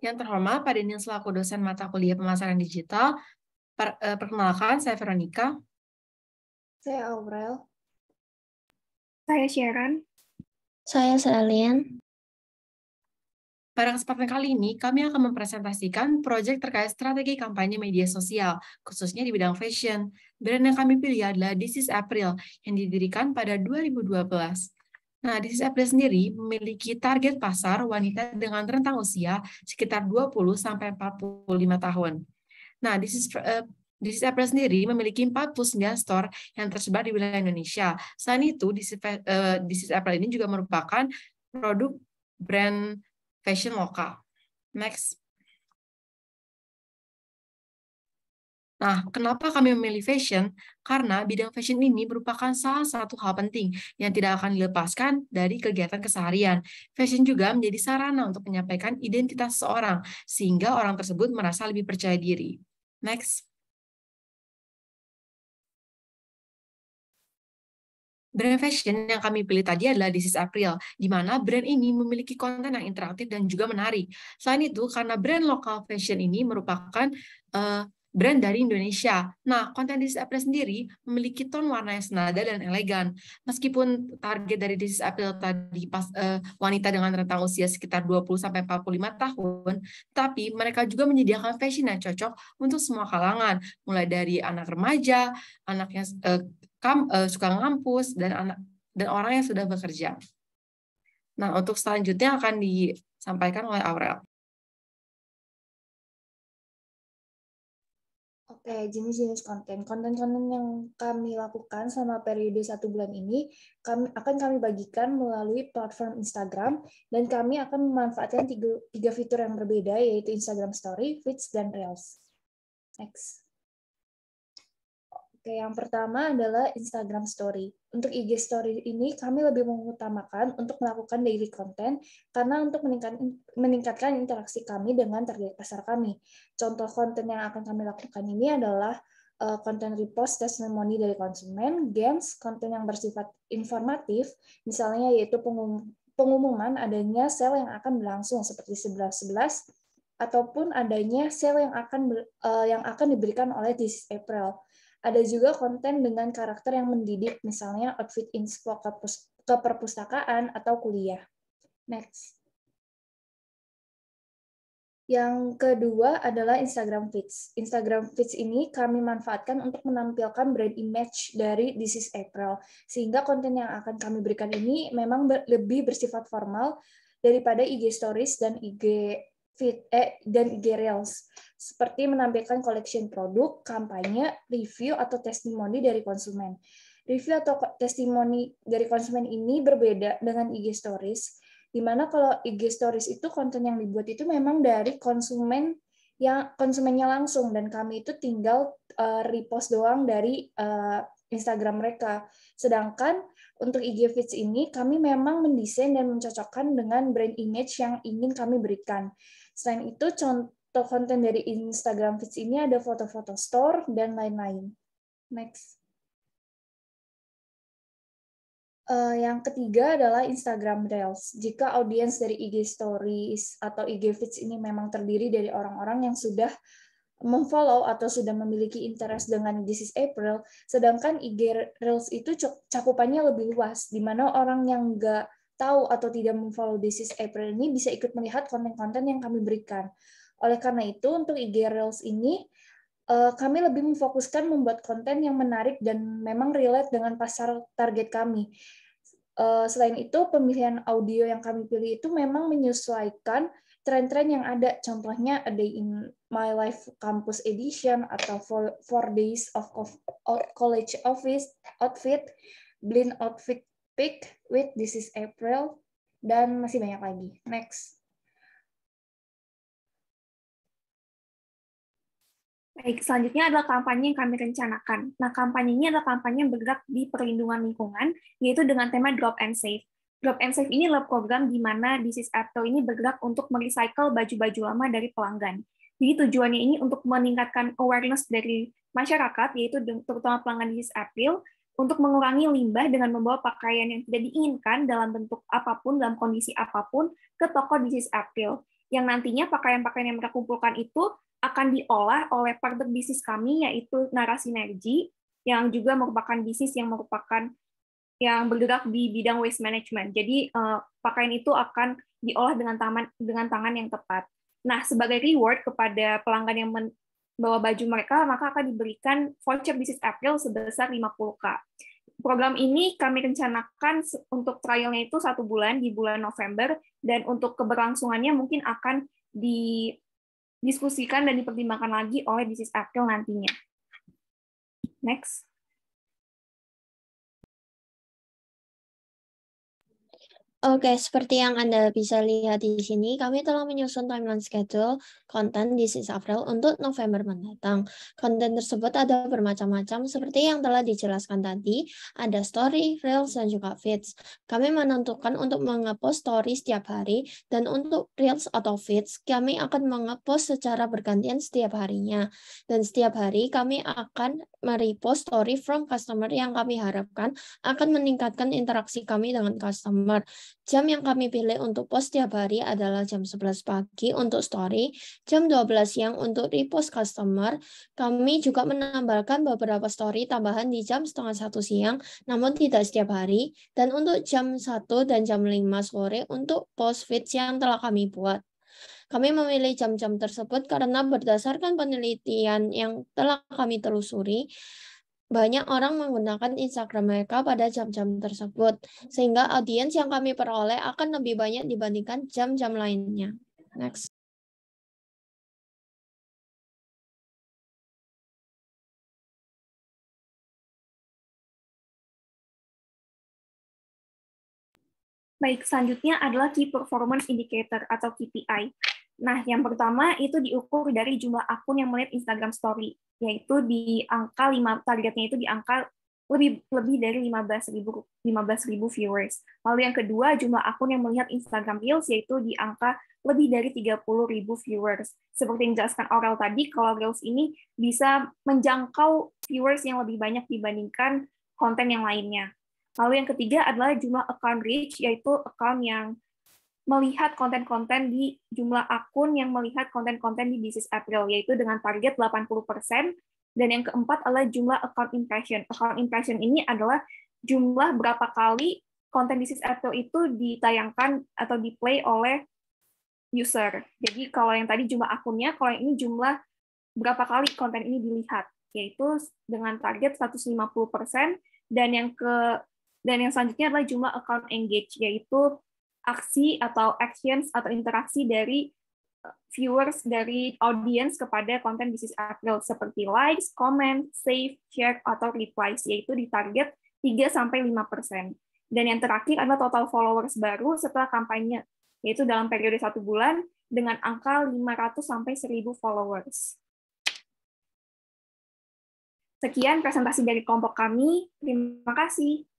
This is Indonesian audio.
Yang terhormat, Pak Denin selaku dosen mata kuliah pemasaran digital. Per, uh, perkenalkan, saya Veronica. Saya Aurel. Saya Sharon. Saya Salian. Pada kesempatan kali ini, kami akan mempresentasikan proyek terkait strategi kampanye media sosial, khususnya di bidang fashion. Brand yang kami pilih adalah This is April, yang didirikan pada 2012. Nah, di sisi April sendiri memiliki target pasar wanita dengan rentang usia sekitar 20 sampai 45 tahun. Nah, di sisi eh, di sisi April sendiri memiliki 49 store yang tersebar di wilayah Indonesia. Selain itu, di sisi, eh, di sisi April ini juga merupakan produk brand fashion lokal. Next. Nah, kenapa kami memilih fashion? Karena bidang fashion ini merupakan salah satu hal penting yang tidak akan dilepaskan dari kegiatan keseharian. Fashion juga menjadi sarana untuk menyampaikan identitas seorang, sehingga orang tersebut merasa lebih percaya diri. Next. Brand fashion yang kami pilih tadi adalah This is April, di mana brand ini memiliki konten yang interaktif dan juga menarik. Selain itu, karena brand lokal fashion ini merupakan uh, brand dari Indonesia. Nah, konten di is April sendiri memiliki tone warna yang senada dan elegan. Meskipun target dari This is April tadi pas uh, wanita dengan rentang usia sekitar 20 sampai 45 tahun, tapi mereka juga menyediakan fashion yang cocok untuk semua kalangan, mulai dari anak remaja, anak yang uh, kam, uh, suka ngampus dan anak dan orang yang sudah bekerja. Nah, untuk selanjutnya akan disampaikan oleh Aurel. Oke, jenis-jenis konten. Konten-konten yang kami lakukan selama periode satu bulan ini kami akan kami bagikan melalui platform Instagram dan kami akan memanfaatkan tiga, tiga fitur yang berbeda yaitu Instagram Story, Feeds, dan Reels. Next. Oke, yang pertama adalah Instagram Story. Untuk IG Story ini kami lebih mengutamakan untuk melakukan daily content karena untuk meningkatkan interaksi kami dengan target pasar kami. Contoh konten yang akan kami lakukan ini adalah eh, konten repost testimoni dari konsumen, games, konten yang bersifat informatif, misalnya yaitu pengum pengumuman adanya sale yang akan berlangsung seperti 11.11 ataupun adanya sale yang akan uh, yang akan diberikan oleh This April. Ada juga konten dengan karakter yang mendidik, misalnya outfit inspo ke, perpustakaan atau kuliah. Next. Yang kedua adalah Instagram Feeds. Instagram Feeds ini kami manfaatkan untuk menampilkan brand image dari This is April, sehingga konten yang akan kami berikan ini memang lebih bersifat formal daripada IG Stories dan IG feed eh, dan IG Reels, seperti menampilkan collection produk, kampanye, review, atau testimoni dari konsumen. Review atau testimoni dari konsumen ini berbeda dengan IG Stories, di mana kalau IG Stories itu konten yang dibuat itu memang dari konsumen yang konsumennya langsung dan kami itu tinggal uh, repost doang dari uh, Instagram mereka. Sedangkan untuk IG feeds ini kami memang mendesain dan mencocokkan dengan brand image yang ingin kami berikan. Selain itu contoh konten dari Instagram feeds ini ada foto-foto store dan lain-lain. Next. Uh, yang ketiga adalah Instagram Reels. Jika audiens dari IG Stories atau IG Feeds ini memang terdiri dari orang-orang yang sudah memfollow atau sudah memiliki interest dengan This is April, sedangkan IG Reels itu cakupannya lebih luas, di mana orang yang nggak tahu atau tidak memfollow This is April ini bisa ikut melihat konten-konten yang kami berikan. Oleh karena itu, untuk IG Reels ini, eh, kami lebih memfokuskan membuat konten yang menarik dan memang relate dengan pasar target kami. Eh, selain itu, pemilihan audio yang kami pilih itu memang menyesuaikan tren-tren yang ada. Contohnya A Day in My Life Campus Edition atau Four, four Days of College Office Outfit, Blind Outfit Pick with This is April, dan masih banyak lagi. Next. Baik, selanjutnya adalah kampanye yang kami rencanakan. Nah, kampanye ini adalah kampanye yang bergerak di perlindungan lingkungan, yaitu dengan tema Drop and Save. Drop and Save ini adalah program di mana bisnis is ini bergerak untuk merecycle baju-baju lama dari pelanggan. Jadi tujuannya ini untuk meningkatkan awareness dari masyarakat, yaitu terutama pelanggan bisnis April, untuk mengurangi limbah dengan membawa pakaian yang tidak diinginkan dalam bentuk apapun, dalam kondisi apapun, ke toko bisnis is April. Yang nantinya pakaian-pakaian yang mereka kumpulkan itu akan diolah oleh partner bisnis kami, yaitu Narasinergi, yang juga merupakan bisnis yang merupakan yang bergerak di bidang waste management. Jadi eh, pakaian itu akan diolah dengan tangan dengan tangan yang tepat. Nah, sebagai reward kepada pelanggan yang membawa baju mereka, maka akan diberikan voucher bisnis April sebesar 50K. Program ini kami rencanakan untuk trialnya itu satu bulan di bulan November, dan untuk keberlangsungannya mungkin akan didiskusikan dan dipertimbangkan lagi oleh bisnis April nantinya. Next. Oke, seperti yang Anda bisa lihat di sini, kami telah menyusun timeline schedule konten di sis April untuk November mendatang. Konten tersebut ada bermacam-macam seperti yang telah dijelaskan tadi, ada story, reels, dan juga feeds. Kami menentukan untuk mengepost story setiap hari, dan untuk reels atau feeds, kami akan mengepost secara bergantian setiap harinya. Dan setiap hari, kami akan merepost story from customer yang kami harapkan akan meningkatkan interaksi kami dengan customer. Jam yang kami pilih untuk post setiap hari adalah jam 11 pagi untuk story, jam 12 siang untuk repost customer. Kami juga menambahkan beberapa story tambahan di jam setengah satu siang, namun tidak setiap hari. Dan untuk jam 1 dan jam 5 sore untuk post feeds yang telah kami buat. Kami memilih jam-jam tersebut karena berdasarkan penelitian yang telah kami telusuri, banyak orang menggunakan Instagram mereka pada jam-jam tersebut, sehingga audiens yang kami peroleh akan lebih banyak dibandingkan jam-jam lainnya. Next. Baik, selanjutnya adalah Key Performance Indicator atau KPI. Nah, yang pertama itu diukur dari jumlah akun yang melihat Instagram Story, yaitu di angka 5 targetnya itu di angka lebih lebih dari 15.000 15.000 viewers. Lalu yang kedua, jumlah akun yang melihat Instagram Reels yaitu di angka lebih dari 30.000 viewers. Seperti yang dijelaskan Aurel tadi, kalau Reels ini bisa menjangkau viewers yang lebih banyak dibandingkan konten yang lainnya. Lalu yang ketiga adalah jumlah account reach yaitu account yang melihat konten-konten di jumlah akun yang melihat konten-konten di bisnis April, yaitu dengan target 80%. Dan yang keempat adalah jumlah account impression. Account impression ini adalah jumlah berapa kali konten bisnis April itu ditayangkan atau di-play oleh user. Jadi kalau yang tadi jumlah akunnya, kalau yang ini jumlah berapa kali konten ini dilihat, yaitu dengan target 150%. Dan yang ke dan yang selanjutnya adalah jumlah account engage, yaitu aksi atau actions atau interaksi dari eh, viewers dari audience kepada konten bisnis April seperti likes, comment, save, share, atau replies, yaitu di target 3-5%. Dan yang terakhir adalah total followers baru setelah kampanye, yaitu dalam periode satu bulan dengan angka 500-1000 sampai followers. Sekian presentasi dari kelompok kami. Terima kasih.